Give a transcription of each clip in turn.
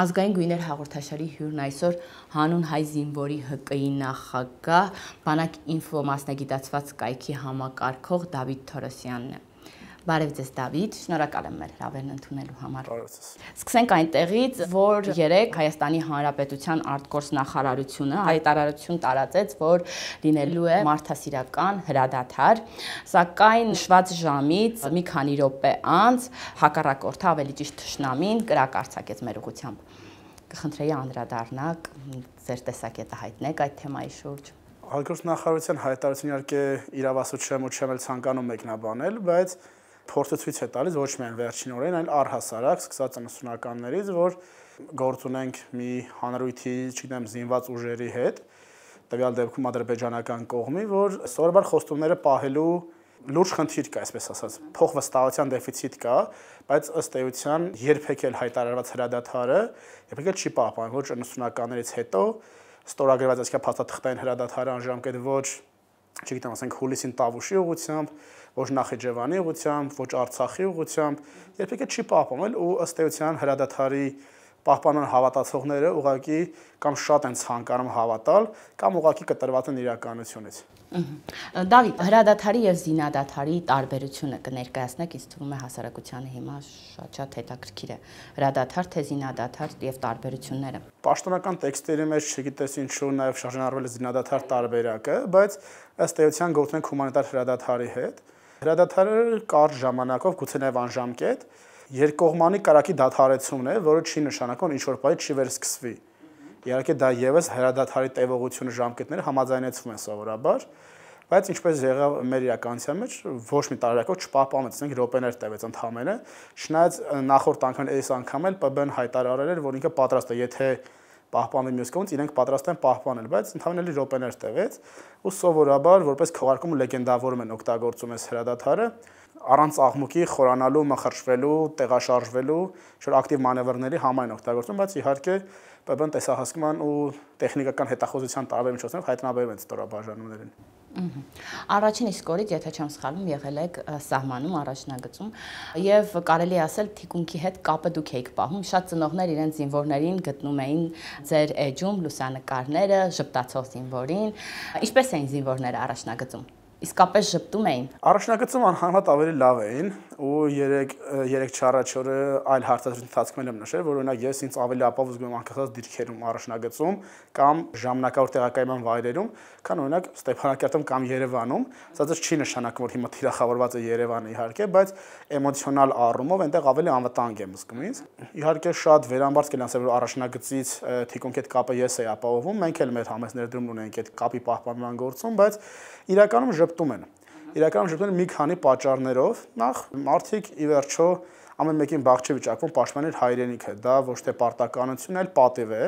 Ազգային գույներ հաղորդաշարի հյուրն այսօր հանուն հայ զինվորի ՀԿ-ի նախագահ, բանակ ինֆո մասնագիտացված կայքի համակարգող Դավիթ Թորոսյանն է։ Բարև ձեզ Դավիթ, շնորհակալ եմ մեր հրավերն ընդունելու համար։ Բարև ձեզ։ Սկսենք այնտեղից, որ երեք Հայաստանի Հանրապետության արտգործնախարարությունը հայտարարություն տարածեց, որ լինելու է մարդասիրական հրադադար, սակայն շված ժամից մի քանի րոպե անց հակառակորդը ավելի ճիշտ ճշնամին կրակարցակեց մեր ուղությամբ։ Կխնդրեի անդրադառնաք, ձեր տեսակետը հայտնեք այդ թեմայի շուրջ։ Հարգորդ նախարարության հայտարարությունը իհարկե իրավասու չեմ ու չեմ էլ ցանկանում մեկնաբանել, բայց փորձը ցույց է տալիս ոչ միայն վերջինորեն, այլ առհասարակ սկսած 90-ականներից, որ գործ ունենք մի հանրույթի, չգիտեմ, զինված ուժերի հետ, տվյալ դեպքում ադրբեջանական կողմի, որ սովորաբար խոստումները պահելու լուրջ խնդիր կա, այսպես ասած, փոխվստահության դեֆիցիտ կա, բայց ըստ էության երբեք էլ հայտարարված հրադադարը երբեք էլ չի պահպանվում ոչ 90-ականներից հետո ստորագրված այսքան փաստաթղթային հրադադարը անժամկետ ոչ չգիտեմ, ասենք Հուլիսին Տավուշի ուղությամբ, ոչ Նախիջևանի ուղությամբ, ոչ Արցախի ուղությամբ, երբեք է չի պահպանվել ու ըստ էության հրադադարի պահպանան հավատացողները ուղակի կամ շատ են ցանկանում հավատալ կամ ուղակի կտրված են իրականությունից։ Դավիթ, հրադադարի եւ զինադադարի տարբերությունը կներկայացնեք, ինձ թվում է հասարակությանը հիմա շատ-շատ հետաքրքիր է։ Հրադադար թե զինադադար եւ տարբերությունները։ Պաշտոնական տեքստերի մեջ չգիտես ինչու նաեւ շարժանարվել է զինադադար տարբերակը, բայց ըստ էության գործունենք հումանիտար հրադադարի հետ։ Հրադադարը կար ժամանակով գուցե նաեւ անժամկետ, երկկողմանի կարակի դադարեցումն է, որը չի նշանակում ինչ որ բանի չի վերսկսվի։ Իհարկե դա եւս հրադադարի տևողությունը ժամկետները համաձայնեցվում են սովորաբար, բայց ինչպես եղավ մեր իրականության մեջ ոչ մի տարբերակով չպահպանեցնենք ռոպեներ տևեց ընդհանրապես, չնայած նախորդ անգամ այս անգամ էլ ՊԲ-ն հայտարարել էր, որ ինքը պատրաստ է, եթե պահպանվել մյուս կողմից, իրենք պատրաստ են պահպանել, բայց ընդհանրապես րոպեներ տևեց ու սովորաբար որպես քողարկում ու լեգենդավորում են օգտագործում այս հրադադարը առանց աղմուկի խորանալու, մխրշվելու, տեղաշարժվելու, ինչ որ ակտիվ մանևրների համայն օգտագործում, բայց իհարկե ՊԲ-ն տեսահասկման ու տեխնիկական հետախոզության տարբեր միջոցներով հայտնաբերում են ստորաբաժանումներին։ Առաջին իսկ օրից, եթե չեմ սխալվում, եղել եք սահմանում, առաջնագծում եւ կարելի ասել թիկունքի հետ կապը դուք եք պահում։ Շատ ծնողներ իրենց զինվորներին գտնում էին ձեր էջում լուսանկարները, ժպտացող զինվորին։ Ինչպես էին զինվորները առաջնագծում։ Իսկապես ժպտում էին։ Առաջնագծում անհամեմատ ավելի լավ էին, ու 3 3 չառաջ օրը այլ հարցերի ընթացքում եմ նշել, որ օրինակ ես ինձ ավելի ապավ զգում եմ անկախած դիրքերում, առաջնագծում կամ ժամանակավոր տեղակայման վայրերում, քան օրինակ Ստեփանակերտում կամ Երևանում, ասած չի նշանակում որ հիմա թիրախավորված է Երևանը իհարկե, բայց էմոցիոնալ առումով այնտեղ ավելի անվտանգ եմ զգում ինձ։ Իհարկե շատ վերամբարձ կեն ասել որ առաջնագծից թիկունք այդ կապը ես էի ապահովում, մենք էլ մեր համեսներդրումն ունենք այդ կապի պահպանման գործում, բայց իրականում ճպտում են իրականում շփվում են մի քանի պատճառներով։ Նախ մարդիկ ի վերջո ամեն մեկին բաղջի վիճակում պաշտպան իր հայրենիքը։ Դա ոչ թե պարտականություն, այլ պատիվ է։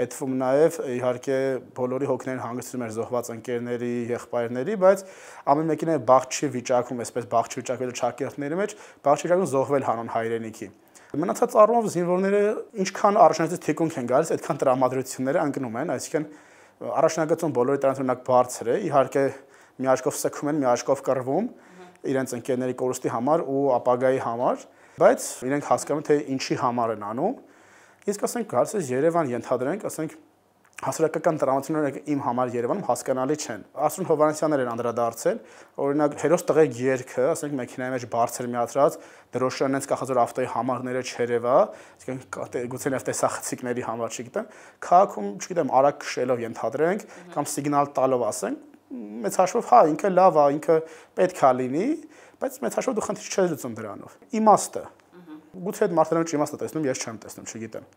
Այդ ֆում նաև իհարկե բոլորի հոգներին հանգստում էր զոհված ընկերների, եղբայրների, բայց ամեն մեկին է բաղջի վիճակում, այսպես բաղջի վիճակվելու ճակերտների մեջ, բաղջի վիճակում զոհվել հանուն հայրենիքի։ Մնացած առումով զինվորները ինչքան առաջնահերթից թեկունք են գալիս, այդքան տրամադրությունները անկնում են, այսինքն առաջնագծում բոլորի տրամադրությունը բարձր է։ Իհարկե մի աչքով սկվում են, մի աչքով կռվում իրենց ընկերների կորուստի համար ու ապագայի համար, բայց իրենք հասկանում թե ինչի համար են անում։ Իսկ ասենք հարցես Երևան ենթադրենք, ասենք հասարակական տրամությունները իմ համար Երևանում հասկանալի չեն։ Ասուն Հովանեսյաններ են անդրադարձել, օրինակ հերոս տղեկ երկը, ասենք մեքենայի մեջ բարձր միատրած, դրոշներն ենց կախազոր ավտոյի համարները չերևա, այսինքն գուցե նաև տեսախցիկների համար, չգիտեմ, քաղաքում, չգիտեմ, արագ քշելով ենթադրենք կամ սիգնալ տալով ասենք, մեծ հաշվով հա ինքը լավ է, ինքը պետք է լինի, բայց մեծ հաշվով դու խնդիր չես լուծում դրանով։ Իմաստը։ Գուցե այդ մարդը ոչ իմաստը տեսնում, ես չեմ տեսնում, չգիտեմ։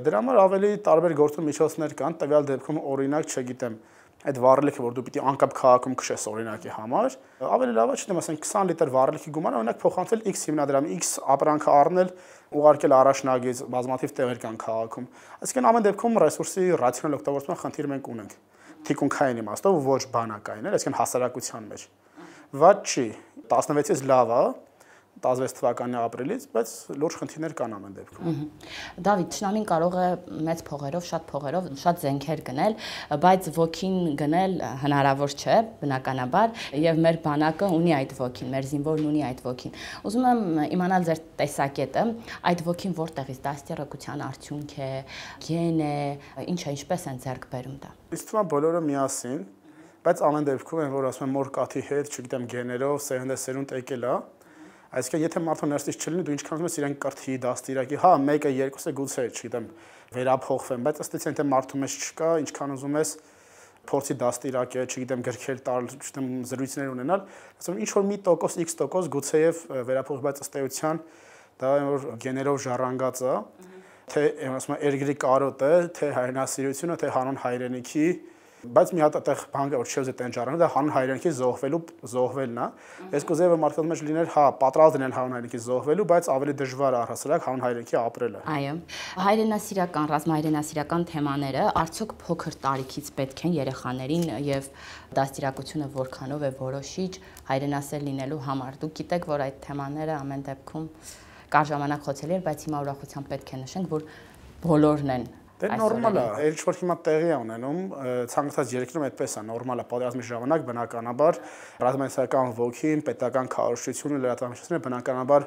Դրա համար ավելի տարբեր գործող միջոցներ կան, տվյալ դեպքում օրինակ, չգիտեմ, այդ վառելիքը, որ դու պիտի անկապ քաղաքում քշես օրինակի համար, ավելի լավ է, չնեմ ասենք 20 լիտր վառելիքի գումարը օրինակ փոխանցել X հիմնադրամ, X ապրանքը առնել, ուղարկել առաջնագից, բազմաթիվ տեղեր կան քաղաքում։ Այսինքն ամեն դեպքում ռեսուրսի ռացիոնալ օգտագործման խնդիր մենք ունենք թիկունքային իմաստով ոչ բանակային էր, այսինքն հասարակության մեջ։ Ված չի, 16-ից լավ է, 16 թվականի ապրիլից, բայց լուրջ խնդիրներ կան ամեն դեպքում։ Դավիթ, ճնամին կարող է մեծ փողերով, շատ փողերով, շատ զենքեր գնել, բայց ոգին գնել հնարավոր չէ, բնականաբար, եւ մեր բանակը ունի այդ ոգին, մեր զինվորն ունի այդ ոգին։ Ուզում եմ իմանալ ձեր տեսակետը, այդ ոգին որտեղից դաստիարակության արդյունք է, գեն է, ինչ է, ինչպես են ձեռք բերում դա։ Իսկ թվում բոլորը միասին, բայց ամեն դեպքում այն որ ասում եմ մոր կաթի հետ, չգիտեմ գեներով, սերնդեսերունդ եկելա, Այսինքն եթե մարդը ներսից չլինի, դու ինչքան ուզում ես իրեն կրթի, դաստիարակի, հա, մեկը, երկուսը գուցե, չգիտեմ, վերափոխվեն, բայց ըստ էության եթե մարդու մեջ չկա, ինչքան ուզում ես փորձի դաստիարակել, չգիտեմ, գրքեր տալ, չգիտեմ, զրույցներ ունենալ, ասում ինչ որ մի տոկոս x տոկոս գուցեև վերափոխվի, բայց ըստ էության դա որ գեներով ժառանգած է, թե ասում եմ, երգրի կարոտը, թե հայրենասիրությունը, թե հանուն հայրենիքի Բայց մի հատ այդտեղ բանկը որ չէ ուզի տենջարանը, դա հանուն հայրենիքի զոհվելու զոհվելն է։ Ես կուզեի որ մարդկանց մեջ լիներ, հա, պատրաստ լինեն հանուն հայրենիքի զոհվելու, բայց ավելի դժվար է առհասարակ հանուն հայրենիքի ապրելը։ Այո։ Հայրենասիրական, ռազմահայրենասիրական թեմաները արդյոք փոքր տարիքից պետք են երեխաներին եւ դաստիարակությունը որքանով է որոշիչ հայրենասեր լինելու համար։ Դուք գիտեք, որ այդ թեմաները ամեն դեպքում կար ժամանակ խոցելի էր, բայց հիմա ուրախությամբ պետք է նշենք, որ բոլորն են Դե նորմալ է, այլ ինչ որ հիմա տեղի է ունենում, ցանկացած երկրում այդպես է, նորմալ է, պատերազմի ժամանակ բնականաբար ռազմական ոգին, պետական քարոշչությունը, լրատվամիջոցները բնականաբար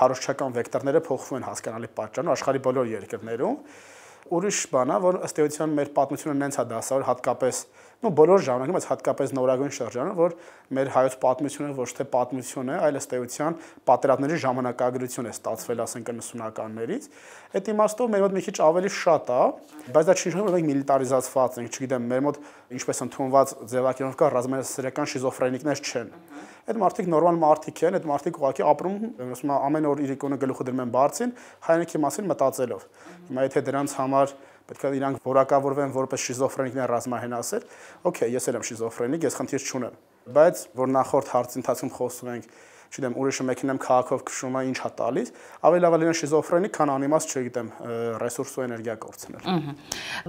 քարոշչական վեկտորները փոխվում են հասկանալի պատճառով աշխարհի բոլոր երկրներում ուրիշ բան է, որ ըստ էության մեր պատմությունը նենց է դասավոր հատկապես ու բոլոր ժամանակում, բայց հատկապես նորագույն շրջանում, որ մեր հայոց պատմությունը ոչ թե պատմություն է, այլ ըստ էության պատերազմների ժամանակագրություն է ստացվել, ասենք 90-ականներից։ Այդ իմաստով մեր մոտ մի քիչ ավելի շատ է, բայց դա չի նշանակում, որ մենք միլիտարիզացված ենք, չգիտեմ, մեր մոտ ինչպես ընդունված ձևակերպով կա ռազմասերական շիզոֆրենիկներ չեն։ Այդ մարդիկ նորմալ մարդիկ են, այդ մարդիկ ուղղակի ապրում, ասում ամեն օր իր իկոնը գլուխը դնում են բարձին, հայրենիքի մասին մտածելով։ Հիմա եթե դրանց համար Պետք է իրանք որակավորվեն որպես շիզոֆրենիկներ ռազմահենասեր։ Okay, ես էլ եմ շիզոֆրենիկ, ես խնդիր չունեմ։ Բայց որ նախորդ հարցի ընթացքում խոսում ենք չգիտեմ, ուրիշը մեքենամ քաղաքով քշում է, ինչ հա տալիս, ավելի լավ է լինեն շիզոֆրենիկ, քան անիմաս, չգիտեմ, ռեսուրս ու էներգիա կորցնել։ Ահա։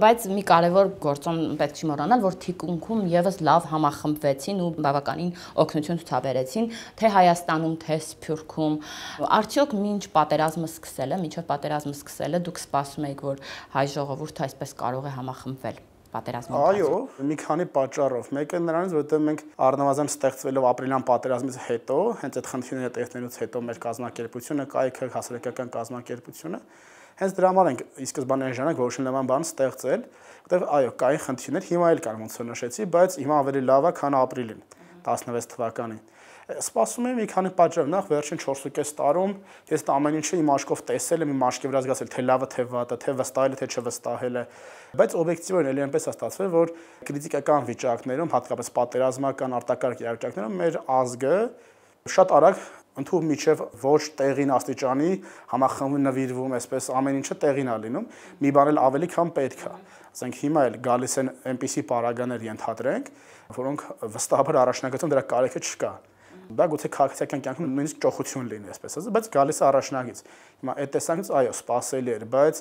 Բայց մի կարևոր գործոն պետք չի մոռանալ, որ թիկունքում եւս լավ համախմբվեցին ու բավականին օգնություն ցուցաբերեցին, թե Հայաստանում, թե Սփյուռքում։ Արդյոք մինչ պատերազմը սկսելը, մինչև պատերազմը սկսելը դուք սպասում եք, որ հայ ժողովուրդը այսպես կարող է համախմբվել պատերազմում։ Այո, մի քանի պատճառով։ Մեկը նրանից, որովհետև մենք առնվազն ստեղծվելով ապրիլյան պատերազմից հետո, հենց այդ խնդիրները տեսնելուց հետո մեր կազմակերպությունը, կայքը, հասարակական կազմակերպությունը հենց դրա համար ենք ի սկզբանե ժանակ որոշել նման բան ստեղծել, որտեղ այո, կային խնդիրներ, հիմա էլ կան ոնց որ նշեցի, բայց հիմա ավելի լավ է, քան ապրիլին 16 թվականին։ Սպասում եմ մի քանի պատճառ նախ վերջին 4.5 տարում ես դա ամեն ինչը իմ աչքով տեսել եմ, իմ աչքի վրա զգացել թե լավը, թե վատը, թե վստահելը, թե չվստահելը, բայց օբյեկտիվորեն ելի այնպես է ստացվել, որ քրիտիկական վիճակներում, հատկապես պատերազմական արտակարգ իրավիճակներում մեր ազգը շատ արագ ընդհանուր միջև ոչ տեղին աստիճանի համախմբում նվիրվում, այսպես ամեն ինչը տեղին է լինում, մի բան էլ ավելի քան պետք է։ Ասենք հիմա էլ գալիս են այնպիսի պարագաներ ենթադրենք, որոնք վստահաբար առաջնագծում դրա կարիքը չկա։ չկ Դա գուցե քաղաքացիական կյանքում նույնիսկ ճոխություն լինի, այսպես ասած, հա, բայց գալիս է առաջնագից։ Հիմա այդ տեսանկյունից այո, սпасելի էր, բայց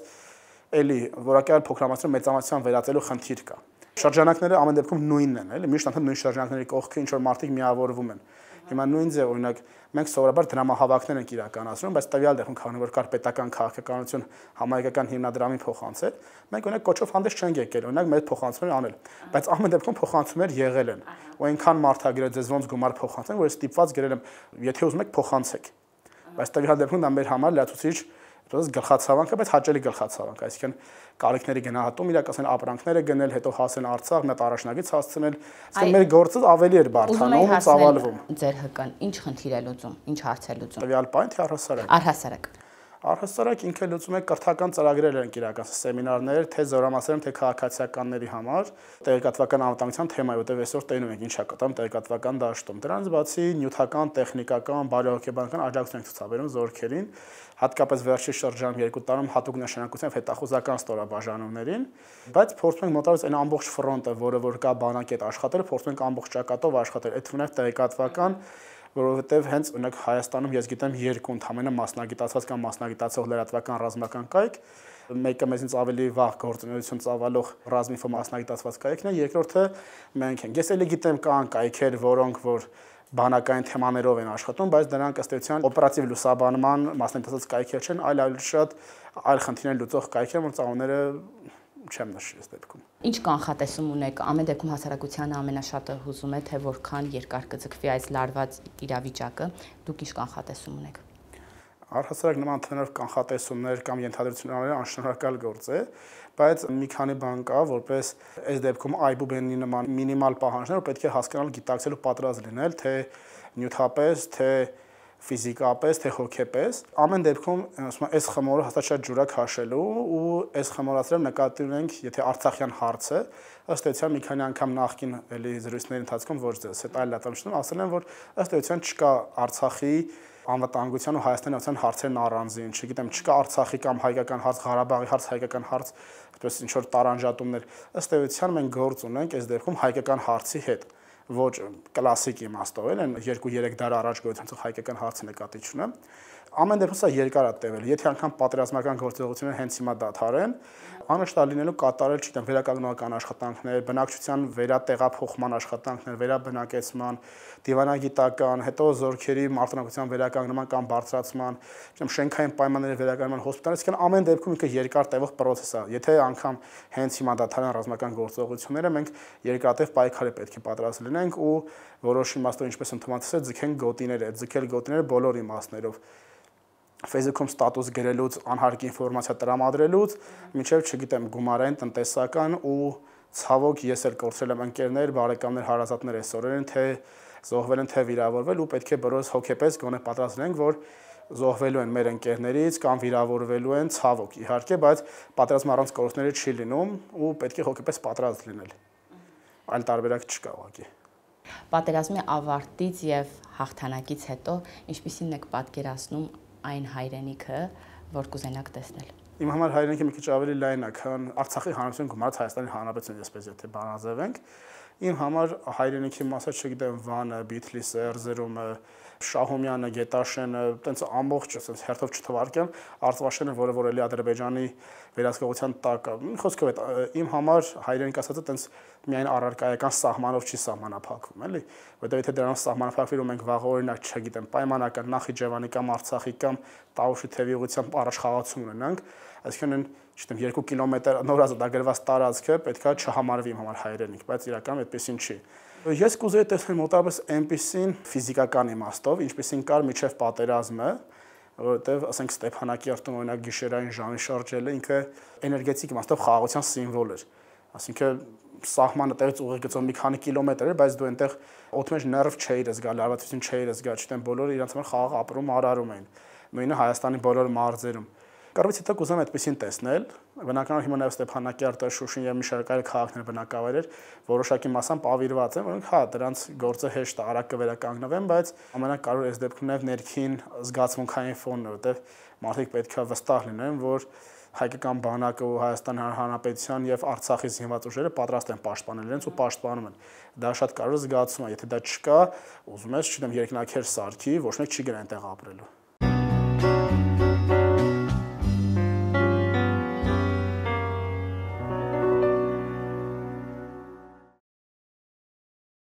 էլի որակյալ փոքրամասնական մեծամասնության վերածելու խնդիր կա։ Շրջանակները ամեն դեպքում նույնն են, էլի միշտ անդամ նույն շրջանակների կողքը ինչ որ մարդիկ միավորվում են։ Հիմա նույն ձև օրինակ մենք սովորաբար դրամահավաքներ ենք իրականացնում, բայց տվյալ դեպքում քանի որ կար պետական քաղաքականություն համայնական հիմնադրամի փոխանցել, մենք օրինակ կոչով հանդես չենք եկել, օրինակ մեր փոխանցումներ անել, բայց ամեն դեպքում փոխանցումներ եղել են։ Ու այնքան մարդագրել ձեզ ոնց գումար փոխանցեն, որ ստիպված գրել եմ, եթե ուզում եք փոխանցեք։ Բայց տվյալ դեպքում դա մեր համար լացուցիչ դրած գլխացավանքը, բայց հաճելի գլխացավանք, այսինքն կարիքների գնահատում, իրականում ասեն ապրանքները գնել, հետո հասեն Արցախ, մի հատ առաջնագից հասցնել, այսինքն մեր գործը ավելի էր բարթանում, ծավալվում։ Ձեր ՀԿ-ն ինչ խնդիր է լուծում, ինչ հարց է լուծում։ Տվյալ բան թե առհասարակ։ Առհասարակ։ Առհասարակ ինքը լուծում է կրթական ծրագրեր են իրականացնում, սեմինարներ, թե զորամասերում, թե քաղաքացիականների համար, տեղեկատվական անվտանգության թեմայով, որտեղ այսօր տենում ենք ինչա կտամ տեղեկատվական դաշտում։ Դրանից բացի նյութական, տեխնիկական, բարոյական աջակցություն ենք ցուցաբերում զորքերին, հատկապես վերջի շրջանում երկու տարում հատուկ նշանակությամբ հետախուզական ստորաբաժանումներին, բայց փորձում ենք մոտավորապես այն ամբողջ ֆրոնտը, որը որ կա բանակի հետ աշխատել, փորձում ենք ամբողջակատով աշխատել, այդ թվում նաև տեղեկատվական որովհետև հենց օրինակ Հայաստանում ես գիտեմ երկու ընդհանրապես մասնագիտացված կամ մասնագիտացող լրատվական ռազմական կայք, մեկը մեզից ավելի վաղ գործունեություն ծավալող ռազմիֆո մասնագիտացված կայքն է, երկրորդը մենք ենք։ Ես էլի գիտեմ կան կայքեր, որոնք որ բանակային թեմաներով են աշխատում, բայց նրանք ըստ էության օպերատիվ լուսաբանման մասնագիտացած կայքեր չեն, այլ ավելի շատ այլ խնդիրներ լուծող կայքեր, որ ծավալները չեմ նշի այս դեպքում։ Ինչ կանխատեսում ունեք, ամեն դեպքում հասարակությանը ամենաշատը հուզում է, թե որքան երկար կձգվի այս լարված իրավիճակը, դուք ինչ կանխատեսում ունեք։ Առհասարակ նման թեներ կանխատեսումներ կամ ենթադրությունները անշնորհակալ գործ է, բայց մի քանի բան կա, որպես այս դեպքում այբուբենի նման մինիմալ պահանջները պետք է հասկանալ, գիտակցել ու պատրաստ լինել, թե նյութապես, թե ֆիզիկապես, թե հոգեպես։ Ամեն դեպքում, ասում եմ, այս խմորը հաստատ շատ ջուրա քաշելու ու այս խմորացրեմ նկատի ունենք, եթե Արցախյան հարցը, ըստ էության մի քանի անգամ նախքին էլի զրույցների ընթացքում ոչ ձեզ, այդ այլ լատամշտում ասել են, որ ըստ էության չկա Արցախի անվտանգության ու Հայաստանի օցան հարցերն առանձին, չգիտեմ, չկա Արցախի կամ հայկական հարց, Ղարաբաղի հարց, հայկական հարց, այդպես ինչ որ տարանջատումներ։ Ըստ էության մենք գործ ունենք այս դեպքում հայկական հարցի հետ ոչ կլասիկ իմաստով, այլ են 2-3 դար առաջ գոյություն ունեցող հայկական հարցը նկատի չունեմ։ Ամեն դեպքում սա երկար է տևել։ Եթե անգամ պատերազմական գործողությունը հենց հիմա դադարեն, անշտա լինելու կատարել, չգիտեմ, վերականգնական աշխատանքներ, բնակչության վերատեղափոխման աշխատանքներ, վերաբնակեցման, դիվանագիտական, հետո զորքերի արտադրության վերականգնման կամ բարձրացման, չգիտեմ, շենքային պայմանների վերականգնման հոսպիտալ, այսինքն ամեն դեպքում ինքը երկար տևող process է։ Եթե անգամ հենց հիմա դադարեն ռազմական գործողությունները, մենք երկրատև պայքարի պետք է պատրաստ լինենք ու որոշ իմաստով ինչպես ընդհանրապես է, ձգենք գոտիները, ձգել գոտիները բոլոր իմաստներով Facebook-ում ստատուս գրելուց, անհարգ ինֆորմացիա տրամադրելուց, մինչև, չգիտեմ, գումարային, տնտեսական ու ցավոք ես էլ կորցրել եմ ընկերներ, բարեկամներ, հարազատներ այսօրերին, թե զոհվել են, թե վիրավորվել ու պետք է բրոս հոգեպես գոնե պատրաստ լինենք, որ զոհվելու են մեր ընկերներից կամ վիրավորվելու են ցավոք իհարկե, բայց պատրաստում առանց կորուստների չի լինում ու պետք է հոգեպես պատրաստ լինել։ Այլ տարբերակ չկա ուղղակի։ Պատերազմի ավարտից եւ հաղթանակից հետո ինչպիսին եք պատկերացնում այն հայրենիքը, որ կուզենաք տեսնել։ Իմ համար հայրենիքը մի քիչ ավելի լայն է, քան Արցախի հանրություն գումարած Հայաստանի Հանրապետություն, այսպես եթե բանաձևենք։ Իմ համար հայրենիքի մասը չգիտեմ, Վանը, Բիթլիսը, Էրզերումը, Շահումյանը, Գետաշենը, տենց ամբողջ ասենց հերթով չթվարկեմ, Արծվաշենը, որը որ էլի Ադրբեջանի վերահսկողության տակ է։ Խոսքով այդ իմ համար հայրենիք ասածը տենց միայն առարկայական սահմանով չի սահմանափակվում, էլի, որտեղ եթե դրանով սահմանափակվելու մենք վաղ օրինակ, չգիտեմ, պայմանական Նախիջևանի կամ Արցախի կամ Տավուշի թևի ուղությամբ առաջ խաղացում ունենանք, այսինքն չգիտեմ 2 կիլոմետր նորաձ ադագրված տարածքը պետքա չհամարվի իմ համար հայրենիք, բայց իրականում այդպես ինչ չի։ Ես կուզեի տեսնել մոտավորապես այնպեսին ֆիզիկական իմաստով, ինչպեսին կար միջև պատերազմը, որովհետև ասենք Ստեփանակերտում օրինակ գիշերային ժամի շարժելը ինքը էներգետիկ իմաստով խաղաղության սիմվոլ էր։ Այսինքն սահմանը տեղից ուղեկցող մի քանի կիլոմետր էր, բայց դու այնտեղ օդի մեջ ներվ չէիր զգալ, լարվածություն չէիր զգալ, չտեմ բոլորը իրancs համար խաղաղ ապրում, արարում էին։ Նույնը Հայաստանի բոլոր մարզերում։ Կարվից հետո կուզեմ այդպեսին տեսնել, բնականորեն հիմա նաև Ստեփանակերտը, Շուշին եւ մի շարք այլ քաղաքներ բնակավայրեր որոշակի մասամբ ավիրված են, որոնք հա դրանց գործը հեշտ է, արագ կվերականգնվեն, բայց ամենակարևորը այս դեպքում նաև ներքին զգացմունքային ֆոնն է, որտեղ մարդիկ պետք է վստահ լինեն, որ հայկական բանակը ու Հայաստան Հանրապետության եւ Արցախի զինված ուժերը պատրաստ են պաշտպանել իրենց ու պաշտպանում են։ Դա շատ կարևոր զգացում է, եթե դա չկա, ուզում ես, չգիտեմ, երկնակեր սարքի, ոչ մեկ չի գնա այնտեղ ապրելու։